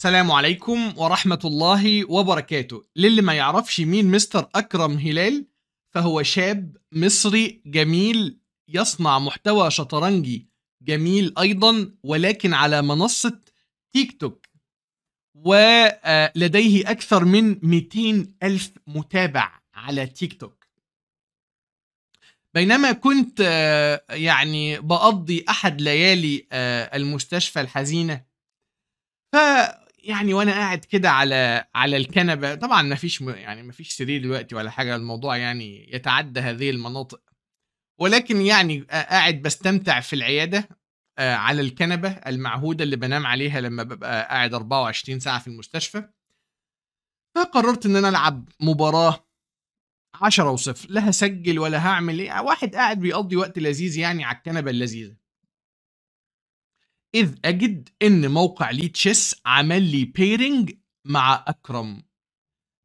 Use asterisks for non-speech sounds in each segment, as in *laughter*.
السلام عليكم ورحمة الله وبركاته للي ما يعرفش مين مستر أكرم هلال فهو شاب مصري جميل يصنع محتوى شطرنجي جميل أيضا ولكن على منصة تيك توك ولديه أكثر من 200 ألف متابع على تيك توك بينما كنت يعني بقضي أحد ليالي آه، المستشفى الحزينة ف يعني وانا قاعد كده على على الكنبه طبعا ما فيش م... يعني ما فيش سرير دلوقتي ولا حاجه الموضوع يعني يتعدى هذه المناطق ولكن يعني قاعد بستمتع في العياده آه، على الكنبه المعهوده اللي بنام عليها لما ببقى قاعد 24 ساعه في المستشفى فقررت ان انا العب مباراه 10 وصفر لا هسجل ولا هعمل ايه واحد قاعد بيقضي وقت لذيذ يعني على الكنبه اللذيذه إذ أجد إن موقع لي تشيس عمل لي بيرنج مع أكرم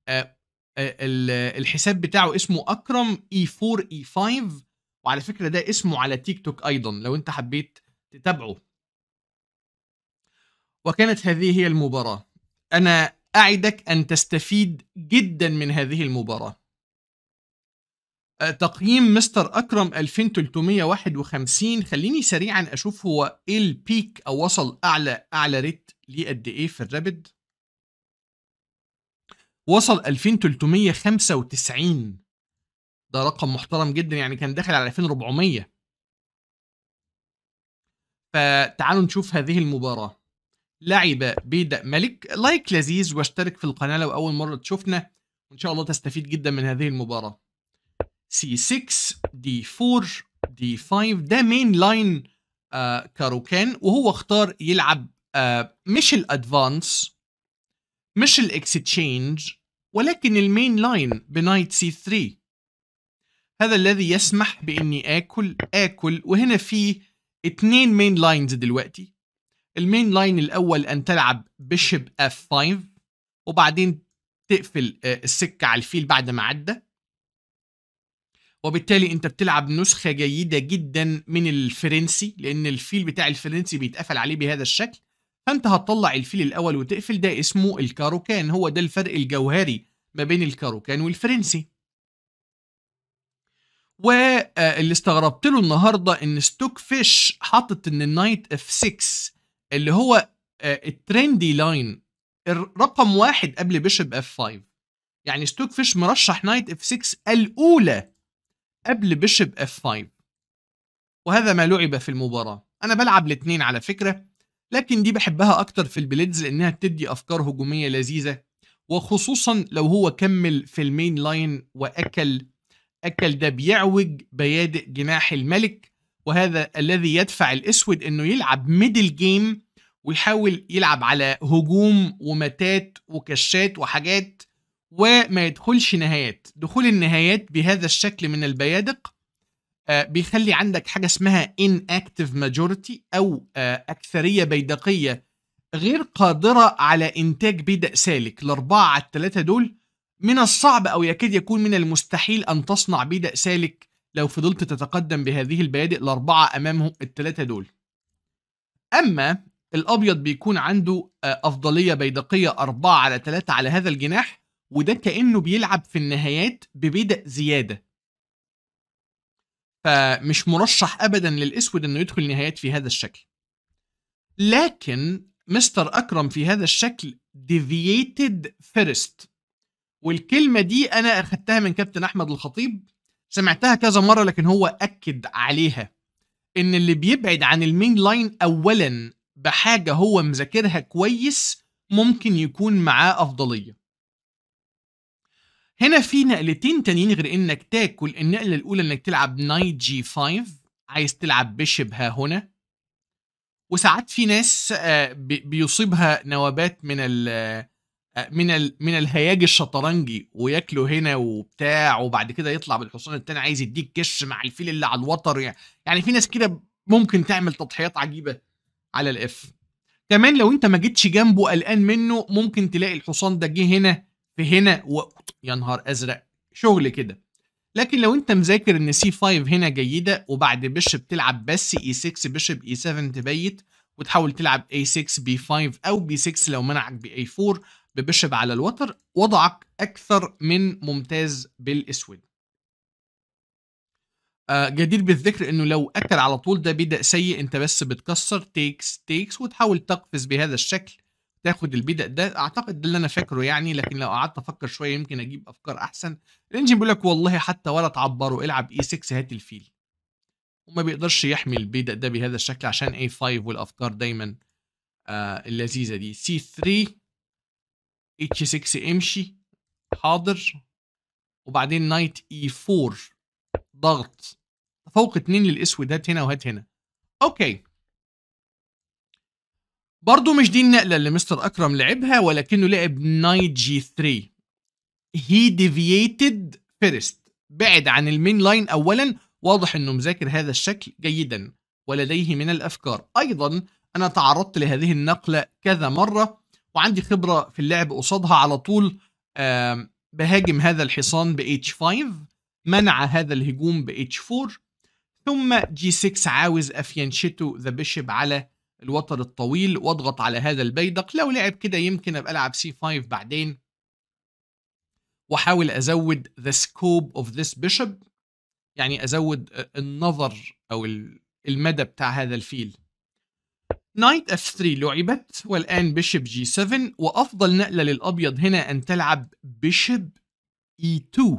آه، آه، الحساب بتاعه اسمه أكرم E4 E5 وعلى فكرة ده اسمه على تيك توك أيضا لو أنت حبيت تتابعه وكانت هذه هي المباراة أنا أعدك أن تستفيد جدا من هذه المباراة آه، تقييم مستر أكرم 2351 خليني سريعا أشوف هو إيه البيك أو وصل أعلى أعلى ريت ليه قد إيه في الرابد وصل 2395 ده رقم محترم جدا يعني كان داخل على 2400 فتعالوا نشوف هذه المباراة لعب بيدا ملك لايك لذيذ واشترك في القناة لو أول مرة تشوفنا وإن شاء الله تستفيد جدا من هذه المباراة C6 D4 D5 ده مين لاين آه كاروكان وهو اختار يلعب آه مش الادفانس مش الاكستشينج ولكن المين لاين بنايت سي 3 هذا الذي يسمح باني اكل اكل وهنا في اثنين مين لاينز دلوقتي المين لاين الاول ان تلعب بشب اف 5 وبعدين تقفل آه، السكه على الفيل بعد ما عدى وبالتالي انت بتلعب نسخه جيده جدا من الفرنسي لان الفيل بتاع الفرنسي بيتقفل عليه بهذا الشكل فانت هتطلع الفيل الاول وتقفل ده اسمه الكاروكان هو ده الفرق الجوهري ما بين الكاروكان والفرنسي واللي آه، استغربت له النهارده ان ستوك فيش حاطط ان النايت اف 6 اللي هو آه، الترندي لاين رقم واحد قبل بيشب اف 5 يعني ستوك فيش مرشح نايت اف 6 الاولى قبل بشب اف 5 وهذا ما لعب في المباراة أنا بلعب الاثنين على فكرة لكن دي بحبها أكتر في البليدز لأنها بتدي أفكار هجومية لذيذة وخصوصا لو هو كمل في المين لاين وأكل أكل ده بيعوج بيادئ جناح الملك وهذا الذي يدفع الأسود إنه يلعب ميدل جيم ويحاول يلعب على هجوم ومتات وكشات وحاجات وما يدخلش نهايات دخول النهايات بهذا الشكل من البيادق آه، بيخلي عندك حاجه اسمها inactive majority او آه، اكثريه بيدقيه غير قادره على انتاج بدء سالك الاربعه على الثلاثه دول من الصعب او يكاد يكون من المستحيل ان تصنع بدء سالك لو فضلت تتقدم بهذه البيادق الاربعه امامه الثلاثه دول اما الابيض بيكون عنده آه، افضليه بيدقيه أربعة على ثلاثة على هذا الجناح وده كأنه بيلعب في النهايات ببدأ زيادة فمش مرشح أبدا للأسود أنه يدخل النهايات في هذا الشكل لكن مستر أكرم في هذا الشكل deviated first والكلمة دي أنا أخدتها من كابتن أحمد الخطيب سمعتها كذا مرة لكن هو أكد عليها إن اللي بيبعد عن المين لاين أولا بحاجة هو مذاكرها كويس ممكن يكون معاه أفضلية هنا في نقلتين تانيين غير انك تاكل النقله الاولى انك تلعب نايت جي 5 عايز تلعب بشب ها هنا وساعات في ناس آه، بيصيبها نوبات من ال آه، من الـ من الهياج الشطرنجي وياكلوا هنا وبتاع وبعد كده يطلع بالحصان التاني عايز يديك كش مع الفيل اللي على الوتر يعني, يعني في ناس كده ممكن تعمل تضحيات عجيبه على الاف كمان لو انت ما جيتش جنبه قلقان منه ممكن تلاقي الحصان ده جه هنا في هنا و... يا نهار ازرق شغل كده لكن لو انت مذاكر ان سي 5 هنا جيده وبعد بشب تلعب بس اي 6 بشب اي 7 تبيت وتحاول تلعب اي 6 بي 5 او بي 6 لو منعك باي 4 ببشب على الوتر وضعك اكثر من ممتاز بالاسود آه، جدير بالذكر انه لو اكل على طول ده بدأ سيء انت بس بتكسر تيكس تيكس وتحاول تقفز بهذا الشكل تاخد البدأ ده اعتقد ده اللي انا فاكره يعني لكن لو قعدت افكر شويه يمكن اجيب افكار احسن الانجن بيقول لك والله حتى ولا تعبره العب اي e 6 هات الفيل وما بيقدرش يحمي البدأ ده بهذا الشكل عشان اي 5 والافكار دايما آه اللذيذه دي سي 3 اتش 6 امشي حاضر وبعدين نايت اي 4 ضغط فوق اتنين للاسود هات هنا وهات هنا اوكي برضه مش دي النقلة اللي مستر أكرم لعبها ولكنه لعب نايت جي 3 هي ديفييتد فيرست بعد عن المين لاين أولا واضح أنه مذاكر هذا الشكل جيدا ولديه من الأفكار أيضا أنا تعرضت لهذه النقلة كذا مرة وعندي خبرة في اللعب قصادها على طول بهاجم هذا الحصان ب H5 منع هذا الهجوم ب H4 ثم G6 عاوز أفينشيتو ذا بيشب على الوتر الطويل واضغط على هذا البيدق لو لعب كده يمكن ابقى العب سي 5 بعدين واحاول ازود ذا سكوب اوف ذس بيشب يعني ازود النظر او المدى بتاع هذا الفيل نايت اف 3 لعبت والان بيشب جي 7 وافضل نقله للابيض هنا ان تلعب بيشب اي 2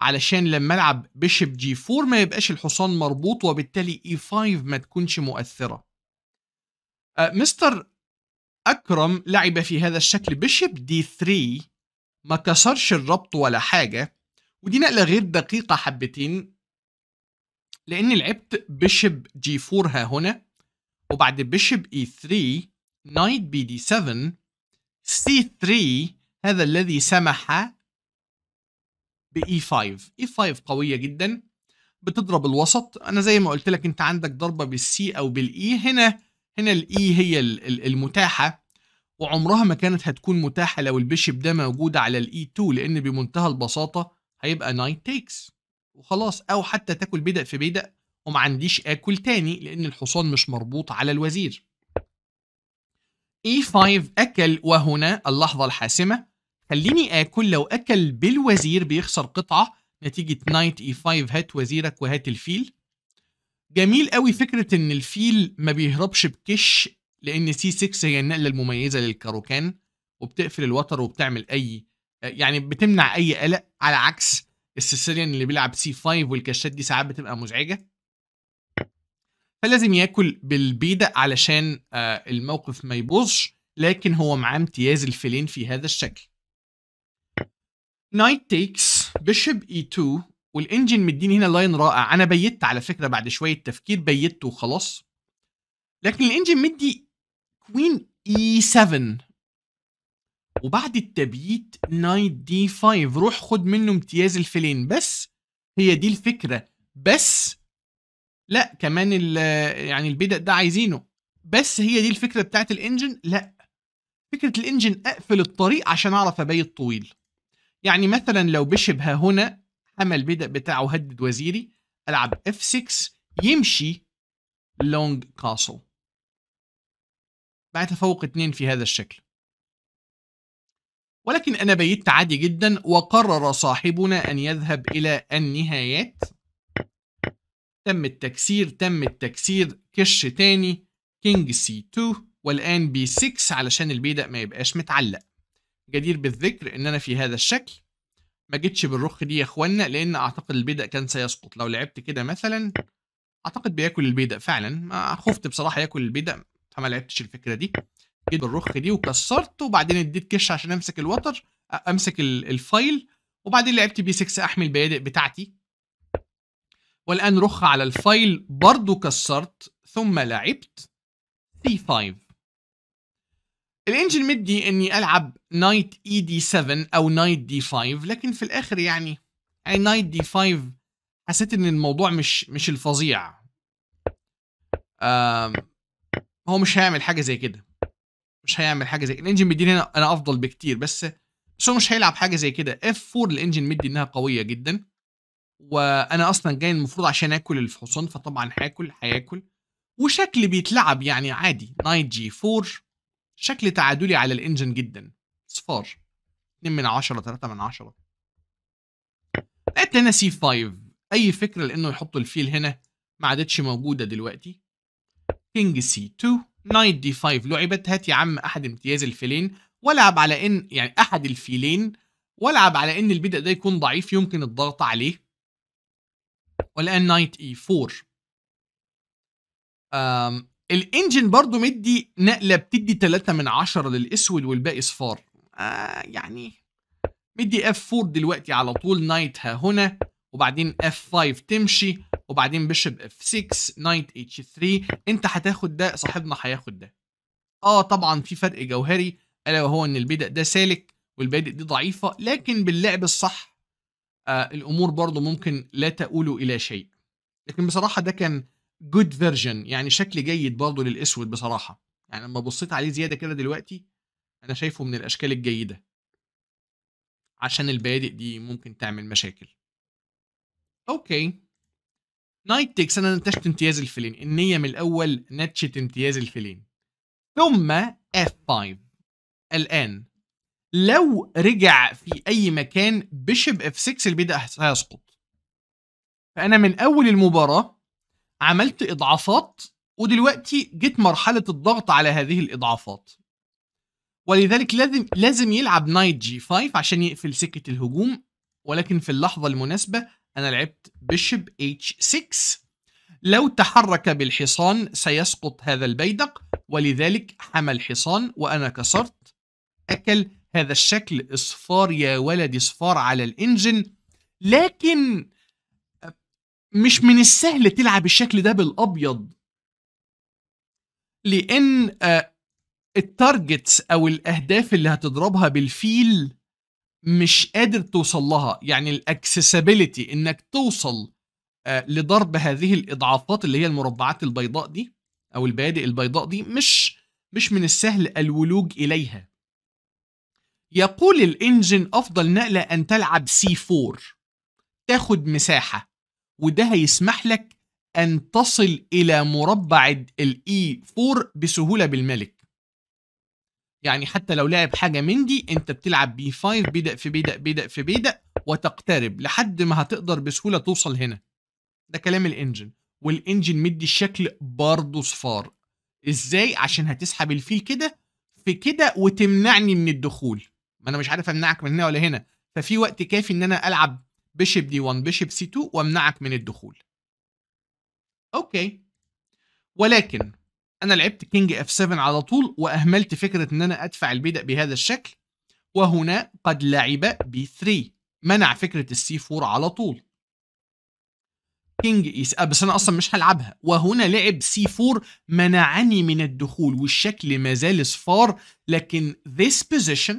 علشان لما العب بيشب جي 4 ما يبقاش الحصان مربوط وبالتالي اي e 5 ما تكونش مؤثره آه، مستر اكرم لعب في هذا الشكل بيشب دي 3 ما كسرش الربط ولا حاجه ودي نقله غير دقيقه حبتين لاني لعبت بيشب جي 4 ها هنا وبعد بيشب اي 3 نايت بي دي 7 سي 3 هذا الذي سمح باي 5 اي 5 قويه جدا بتضرب الوسط انا زي ما قلت لك انت عندك ضربه بالسي او بالاي هنا هنا الاي e هي المتاحه وعمرها ما كانت هتكون متاحه لو البيشب ده موجود على الاي 2 e لان بمنتهى البساطه هيبقى نايت تيكس وخلاص او حتى تاكل بدأ في بدأ وما عنديش اكل تاني لان الحصان مش مربوط على الوزير e5 اكل وهنا اللحظه الحاسمه خليني اكل لو اكل بالوزير بيخسر قطعه نتيجه نايت اي 5 هات وزيرك وهات الفيل جميل قوي فكره ان الفيل ما بيهربش بكش لان سي 6 هي النقله المميزه للكاروكان وبتقفل الوتر وبتعمل اي يعني بتمنع اي قلق على عكس السيسيليان اللي بيلعب سي 5 والكشات دي ساعات بتبقى مزعجه فلازم ياكل بالبيدق علشان آه، الموقف ما يبوظش لكن هو معاه امتياز الفيلين في هذا الشكل نايت تيكس بيشب اي 2 والانجن مديني هنا لاين رائع انا بيت على فكره بعد شويه تفكير بيت وخلاص لكن الانجن مدي كوين اي 7 وبعد التبييت نايت دي 5 روح خد منه امتياز الفيلين بس هي دي الفكره بس لا كمان يعني البدأ ده عايزينه بس هي دي الفكره بتاعت الانجن لا فكره الانجن اقفل الطريق عشان اعرف ابيت طويل يعني مثلا لو بشب ها هنا عمل البدأ بتاعه هدد وزيري العب f6 يمشي لونج كاسل بعد تفوق اتنين في هذا الشكل ولكن أنا بيت عادي جدا وقرر صاحبنا أن يذهب إلى النهايات تم التكسير تم التكسير كش تاني كينج سي 2 والآن بي 6 علشان البيدق ما يبقاش متعلق جدير بالذكر ان انا في هذا الشكل ما جيتش بالرخ دي يا اخوانا لان اعتقد البيدق كان سيسقط لو لعبت كده مثلا اعتقد بياكل البيدق فعلا ما خفت بصراحه ياكل البيدق فما لعبتش الفكره دي جيت بالرخ دي وكسرت وبعدين اديت كش عشان امسك الوتر امسك الفايل وبعدين لعبت بي 6 احمي البيادق بتاعتي والان رخ على الفايل برضو كسرت ثم لعبت سي 5 الانجن مدي اني العب نايت اي دي 7 او نايت دي 5 لكن في الاخر يعني يعني نايت دي 5 حسيت ان الموضوع مش مش الفظيع هو مش هيعمل حاجه زي كده مش هيعمل حاجه زي الانجن مديني هنا انا افضل بكتير بس بس هو مش هيلعب حاجه زي كده اف 4 الانجن مدي انها قويه جدا وانا اصلا جاي المفروض عشان اكل الحصان فطبعا هاكل هياكل وشكل بيتلعب يعني عادي نايت جي 4 شكل تعادلي على الانجن جدا صفار 2 من 10 3 من 10 لقيت هنا سي 5 اي فكره لانه يحطوا الفيل هنا ما عادتش موجوده دلوقتي كينج سي 2 نايت دي 5 لعبت هات يا عم احد امتياز الفيلين والعب على ان يعني احد الفيلين والعب على ان البدء ده يكون ضعيف يمكن الضغط عليه والان نايت اي 4 الانجن برضو مدي نقله بتدي 3 من 10 للاسود والباقي صفار آه يعني مدي اف 4 دلوقتي على طول نايت ها هنا وبعدين اف 5 تمشي وبعدين بشب اف 6 نايت اتش 3 انت هتاخد ده صاحبنا هياخد ده اه طبعا في فرق جوهري الا وهو ان البدء ده سالك والبادئ دي ضعيفه لكن باللعب الصح آه الامور برضو ممكن لا تؤول الى شيء لكن بصراحه ده كان جود فيرجن يعني شكل جيد برضه للاسود بصراحه يعني لما بصيت عليه زياده كده دلوقتي انا شايفه من الاشكال الجيده عشان البادئ دي ممكن تعمل مشاكل اوكي نايت تيكس انا نتشت امتياز الفلين النيه من الاول نتشت امتياز الفلين ثم اف 5 الآن لو رجع في أي مكان بيشب اف 6 البيدق هيسقط فأنا من أول المباراة عملت اضعافات ودلوقتي جيت مرحله الضغط على هذه الاضعافات ولذلك لازم لازم يلعب نايت جي 5 عشان يقفل سكه الهجوم ولكن في اللحظه المناسبه انا لعبت بيشب اتش 6 لو تحرك بالحصان سيسقط هذا البيدق ولذلك حمى الحصان وانا كسرت اكل هذا الشكل اصفار يا ولدي اصفار على الانجن لكن مش من السهل تلعب الشكل ده بالابيض لان آه، التارجتس او الاهداف اللي هتضربها بالفيل مش قادر توصل لها يعني الاكسسبيليتي انك توصل آه، لضرب هذه الاضعافات اللي هي المربعات البيضاء دي او البادئ البيضاء دي مش مش من السهل الولوج اليها يقول الانجن افضل نقله ان تلعب سي 4 تاخد مساحه وده هيسمح لك أن تصل إلى مربع الـ E4 بسهولة بالملك يعني حتى لو لعب حاجة من دي أنت بتلعب B5 بدأ في بدأ بدأ في بدأ وتقترب لحد ما هتقدر بسهولة توصل هنا ده كلام الإنجن والإنجن مدي الشكل برضه صفار إزاي عشان هتسحب الفيل كده في كده وتمنعني من الدخول ما أنا مش عارف أمنعك من هنا ولا هنا ففي وقت كافي إن أنا ألعب بيشب دي 1 بيشب c2 وامنعك من الدخول اوكي ولكن انا لعبت كينج اف 7 على طول واهملت فكره ان انا ادفع البيدق بهذا الشكل وهنا قد لعب بي 3 منع فكره السي 4 على طول كينج ايس آه بس انا اصلا مش هلعبها وهنا لعب سي 4 منعني من الدخول والشكل ما زال صفار لكن this position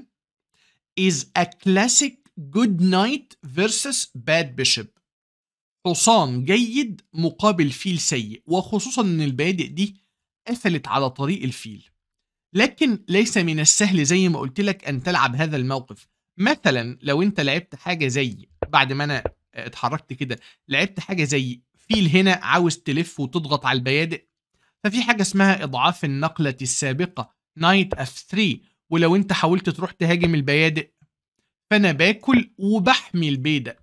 is a classic جود نايت فيرسس باد بيشب حصان جيد مقابل فيل سيء وخصوصا ان البادئ دي قفلت على طريق الفيل لكن ليس من السهل زي ما قلت لك ان تلعب هذا الموقف مثلا لو انت لعبت حاجه زي بعد ما انا اتحركت كده لعبت حاجه زي فيل هنا عاوز تلف وتضغط على البيادئ ففي حاجه اسمها اضعاف النقله السابقه نايت اف 3 ولو انت حاولت تروح تهاجم البيادئ فانا باكل وبحمي البيضه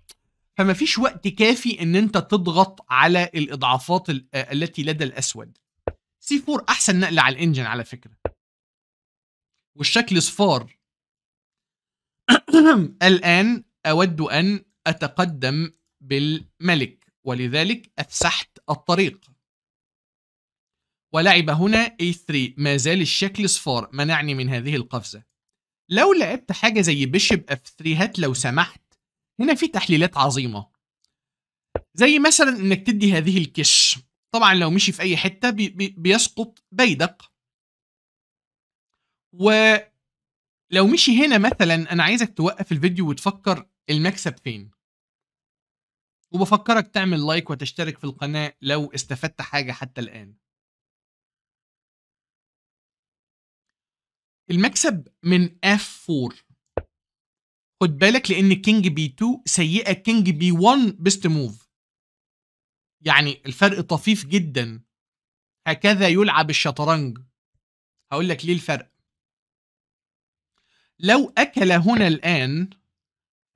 فما فيش وقت كافي ان انت تضغط على الاضعافات التي لدى الاسود سي 4 احسن نقل على الانجن على فكره والشكل صفار *coughs* الان اود ان اتقدم بالملك ولذلك افسحت الطريق ولعب هنا A3 ما زال الشكل صفار منعني من هذه القفزة لو لعبت حاجه زي بيشب اف 3 هات لو سمحت هنا في تحليلات عظيمه زي مثلا انك تدي هذه الكش طبعا لو مشي في اي حته بي بي بيسقط بيدق ولو مشي هنا مثلا انا عايزك توقف الفيديو وتفكر المكسب فين وبفكرك تعمل لايك وتشترك في القناه لو استفدت حاجه حتى الان المكسب من اف 4 خد بالك لان كينج بي 2 سيئه كينج بي 1 بيست موف يعني الفرق طفيف جدا هكذا يلعب الشطرنج هقول لك ليه الفرق لو اكل هنا الان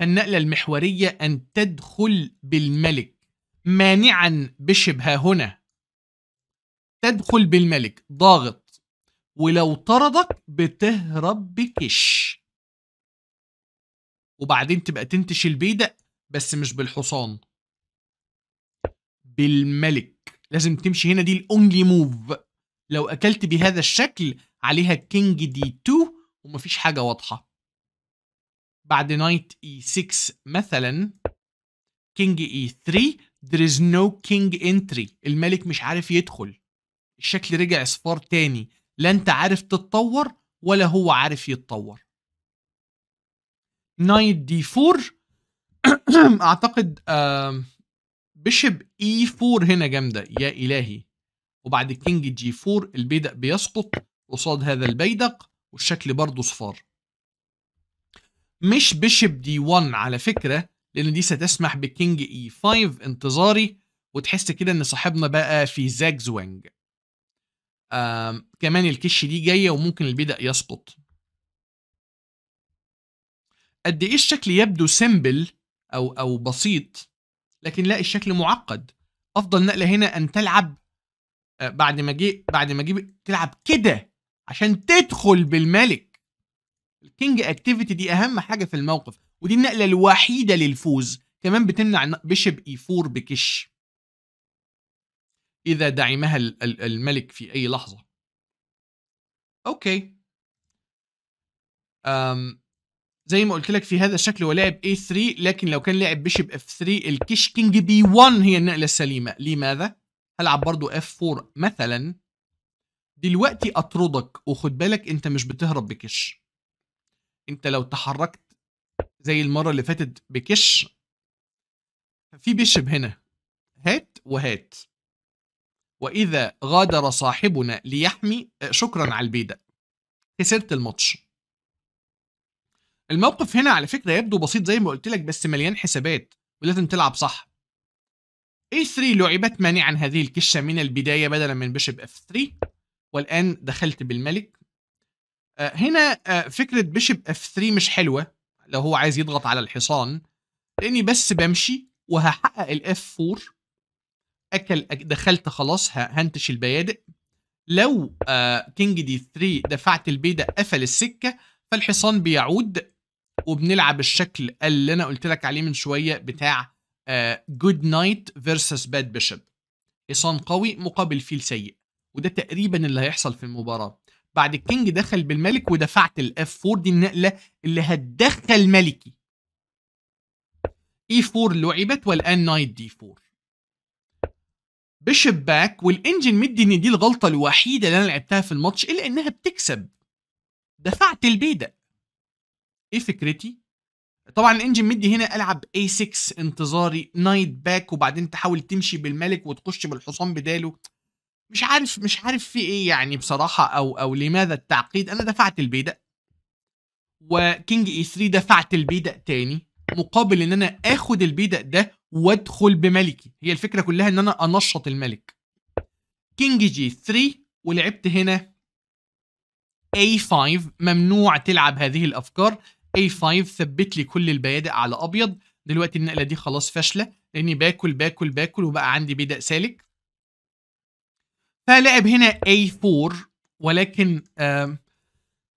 النقله المحوريه ان تدخل بالملك مانعا بشبه هنا تدخل بالملك ضاغط ولو طردك بتهرب بكش وبعدين تبقى تنتش البيدق بس مش بالحصان بالملك لازم تمشي هنا دي الاونلي موف لو اكلت بهذا الشكل عليها كينج دي 2 ومفيش حاجه واضحه بعد نايت اي 6 مثلا كينج اي 3 there is no king entry الملك مش عارف يدخل الشكل رجع صفار تاني لا انت عارف تتطور ولا هو عارف يتطور نايت دي 4 *clears throat* اعتقد بشب اي 4 هنا جامده يا الهي وبعد كينج جي 4 البيدق بيسقط قصاد هذا البيدق والشكل برضه صفار مش بشب دي 1 على فكره لان دي ستسمح بكينج اي 5 انتظاري وتحس كده ان صاحبنا بقى في زاج زوانج كمان الكش دي جايه وممكن البيدا يسقط قد ايه الشكل يبدو سيمبل او او بسيط لكن لا الشكل معقد افضل نقله هنا ان تلعب آه، بعد ما جه بعد ما جه تلعب كده عشان تدخل بالملك الكينج اكتيفيتي دي اهم حاجه في الموقف ودي النقله الوحيده للفوز كمان بتمنع بيشب اي 4 بكش إذا دعمها الملك في أي لحظة أوكي أم زي ما قلت لك في هذا الشكل هو لاعب A3 لكن لو كان لاعب بيشب F3 الكيش كينج B1 هي النقلة السليمة لماذا؟ هلعب برضو F4 مثلا دلوقتي أطردك وخد بالك أنت مش بتهرب بكش أنت لو تحركت زي المرة اللي فاتت بكش في بيشب هنا هات وهات واذا غادر صاحبنا ليحمي آه، شكرا على البيدق خسرت الماتش الموقف هنا على فكره يبدو بسيط زي ما قلت لك بس مليان حسابات ولازم تلعب صح A3 لعبت مانعا هذه الكشة من البداية بدلا من بشب F3 والآن دخلت بالملك آه، هنا آه، فكرة بشب F3 مش حلوة لو هو عايز يضغط على الحصان لأني بس بمشي وهحقق ال 4 اكل دخلت خلاص هنتش البيادق لو آه كينج دي 3 دفعت البيدق قفل السكه فالحصان بيعود وبنلعب الشكل اللي انا قلت لك عليه من شويه بتاع جود نايت فيرسس باد بيشب حصان قوي مقابل فيل سيء وده تقريبا اللي هيحصل في المباراه بعد الكينج دخل بالملك ودفعت الاف 4 دي النقله اللي هتدخل ملكي اي e 4 لعبت والان نايت دي 4 باك والانجن مدي ان دي الغلطه الوحيده اللي انا لعبتها في الماتش الا انها بتكسب دفعت البيدق ايه فكرتي طبعا الانجن مدي هنا العب اي 6 انتظاري نايت باك وبعدين تحاول تمشي بالملك وتخش بالحصان بداله مش عارف مش عارف في ايه يعني بصراحه او او لماذا التعقيد انا دفعت البيدق وكينج اي 3 دفعت البيدق تاني مقابل ان انا اخد البيدق ده وادخل بملكي هي الفكره كلها ان انا انشط الملك كينج جي 3 ولعبت هنا A5 ممنوع تلعب هذه الافكار A5 ثبت لي كل البيادق على ابيض دلوقتي النقله دي خلاص فاشله لاني باكل باكل باكل وبقى عندي بدأ سالك فلعب هنا A4 ولكن آه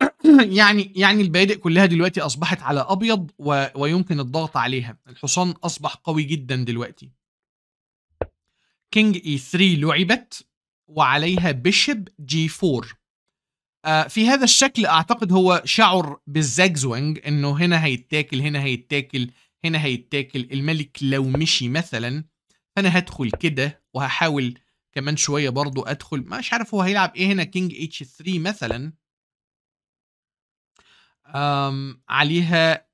*coughs* يعني يعني البادئ كلها دلوقتي اصبحت على ابيض و... ويمكن الضغط عليها الحصان اصبح قوي جدا دلوقتي كينج اي 3 لعبت وعليها بيشب جي 4 آه في هذا الشكل اعتقد هو شعر بالزاجزوينج انه هنا هيتاكل هنا هيتاكل هنا هيتاكل الملك لو مشي مثلا فانا هدخل كده وهحاول كمان شويه برضو ادخل مش عارف هو هيلعب ايه هنا كينج اتش 3 مثلا آم عليها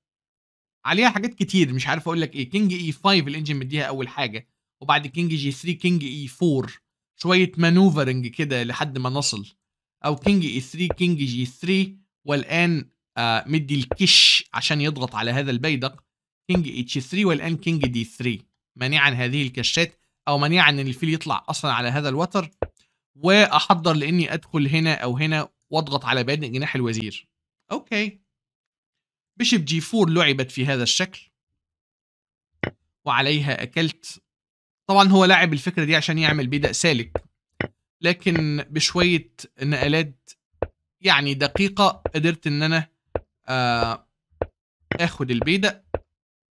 عليها حاجات كتير مش عارف اقول لك ايه كينج اي 5 الانجن مديها اول حاجه وبعد كينج جي 3 كينج اي 4 شويه مانوفرنج كده لحد ما نصل او كينج اي 3 كينج جي 3 والان آه مدي الكش عشان يضغط على هذا البيدق كينج اتش 3 والان كينج دي 3 مانعا هذه الكشات او مانعا ان الفيل يطلع اصلا على هذا الوتر واحضر لاني ادخل هنا او هنا واضغط على بادئ جناح الوزير اوكي بشب جي 4 لعبت في هذا الشكل وعليها أكلت طبعا هو لعب الفكرة دي عشان يعمل بدأ سالك لكن بشوية نقلات يعني دقيقة قدرت ان انا آه، اخد البيدا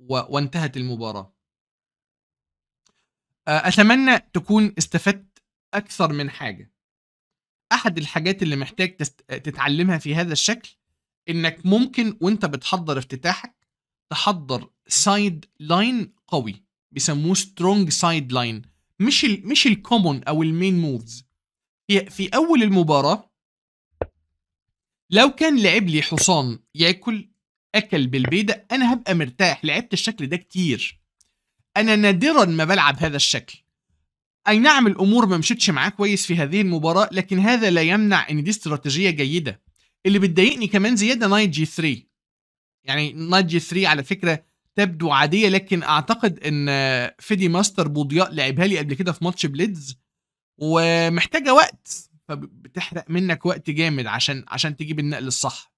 وانتهت المباراة آه، اتمنى تكون استفدت اكثر من حاجة احد الحاجات اللي محتاج تتعلمها في هذا الشكل انك ممكن وانت بتحضر افتتاحك تحضر سايد لاين قوي بيسموه سترونج سايد لاين مش الـ مش الكومون او المين موفز في اول المباراه لو كان لعب لي حصان ياكل اكل بالبيدق انا هبقى مرتاح لعبت الشكل ده كتير انا نادرا ما بلعب هذا الشكل اي نعم الامور ما مشيتش معاه كويس في هذه المباراه لكن هذا لا يمنع ان دي استراتيجيه جيده اللي بتضايقني كمان زياده نايت جي 3 يعني نايت جي 3 على فكره تبدو عاديه لكن اعتقد ان فيدي ماستر بوضياء لعبها لي قبل كده في ماتش بليدز ومحتاجه وقت فبتحرق منك وقت جامد عشان عشان تجيب النقل الصح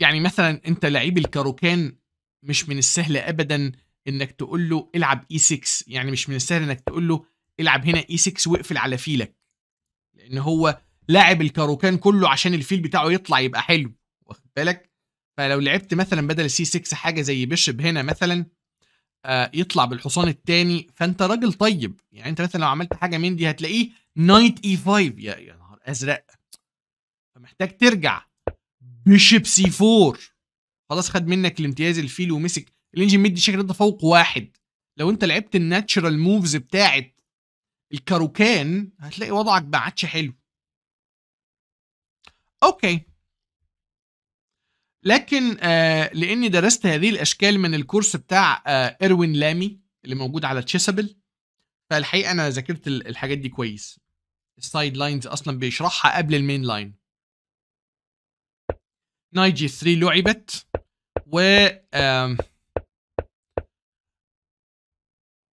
يعني مثلا انت لعيب الكاروكان مش من السهل ابدا انك تقول له العب اي e 6 يعني مش من السهل انك تقول له العب هنا اي e 6 واقفل على فيلك لان هو لاعب الكاروكان كله عشان الفيل بتاعه يطلع يبقى حلو واخد بالك فلو لعبت مثلا بدل السي 6 حاجه زي بيشب هنا مثلا آه يطلع بالحصان الثاني فانت راجل طيب يعني انت مثلا لو عملت حاجه من دي هتلاقيه نايت اي 5 يا يا نهار ازرق فمحتاج ترجع بيشب سي 4 خلاص خد منك الامتياز الفيل ومسك الانجن مدي شكل فوق واحد لو انت لعبت الناتشرال موفز بتاعت الكاروكان هتلاقي وضعك ما عادش حلو اوكي لكن آه لاني درست هذه الاشكال من الكورس بتاع آه اروين لامي اللي موجود على تشيسابل فالحقيقه انا ذاكرت الحاجات دي كويس السايد لاينز اصلا بيشرحها قبل المين لاين ناي جي 3 لعبت و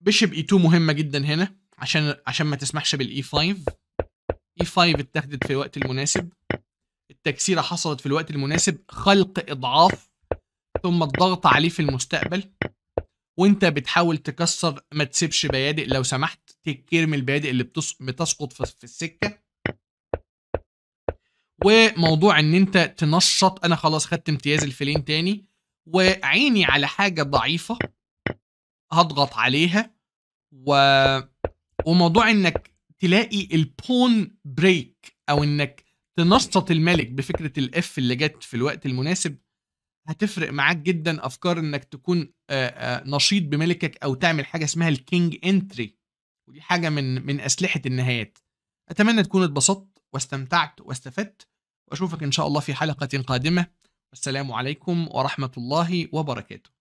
بيشب اي 2 مهمه جدا هنا عشان عشان ما تسمحش بالاي 5 اي 5 اتخذت في الوقت المناسب التكسيرة حصلت في الوقت المناسب خلق إضعاف ثم الضغط عليه في المستقبل وانت بتحاول تكسر ما تسيبش بيادق لو سمحت تكرم البيادق اللي بتسقط في السكة وموضوع ان انت تنشط انا خلاص خدت امتياز الفيلين تاني وعيني على حاجة ضعيفة هضغط عليها و... وموضوع انك تلاقي البون بريك او انك تنشط الملك بفكره الاف اللي جت في الوقت المناسب هتفرق معاك جدا افكار انك تكون نشيط بملكك او تعمل حاجه اسمها الكينج انتري ودي حاجه من من اسلحه النهايات اتمنى تكون اتبسطت واستمتعت واستفدت واشوفك ان شاء الله في حلقه قادمه والسلام عليكم ورحمه الله وبركاته